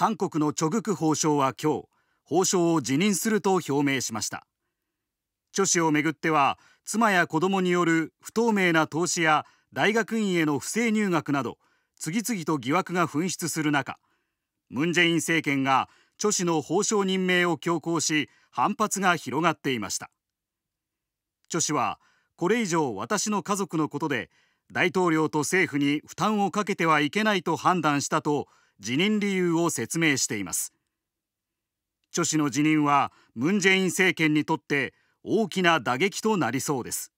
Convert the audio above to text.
韓国のチョグク法相は今日法相を辞任すると表明しました著ョ氏をめぐっては妻や子供による不透明な投資や大学院への不正入学など次々と疑惑が噴出する中ムン・ジェイン政権が著ョ氏の法相任命を強行し反発が広がっていました著ョ氏はこれ以上私の家族のことで大統領と政府に負担をかけてはいけないと判断したと辞任理由を説明していますチョ氏の辞任はムン・ジェイン政権にとって大きな打撃となりそうです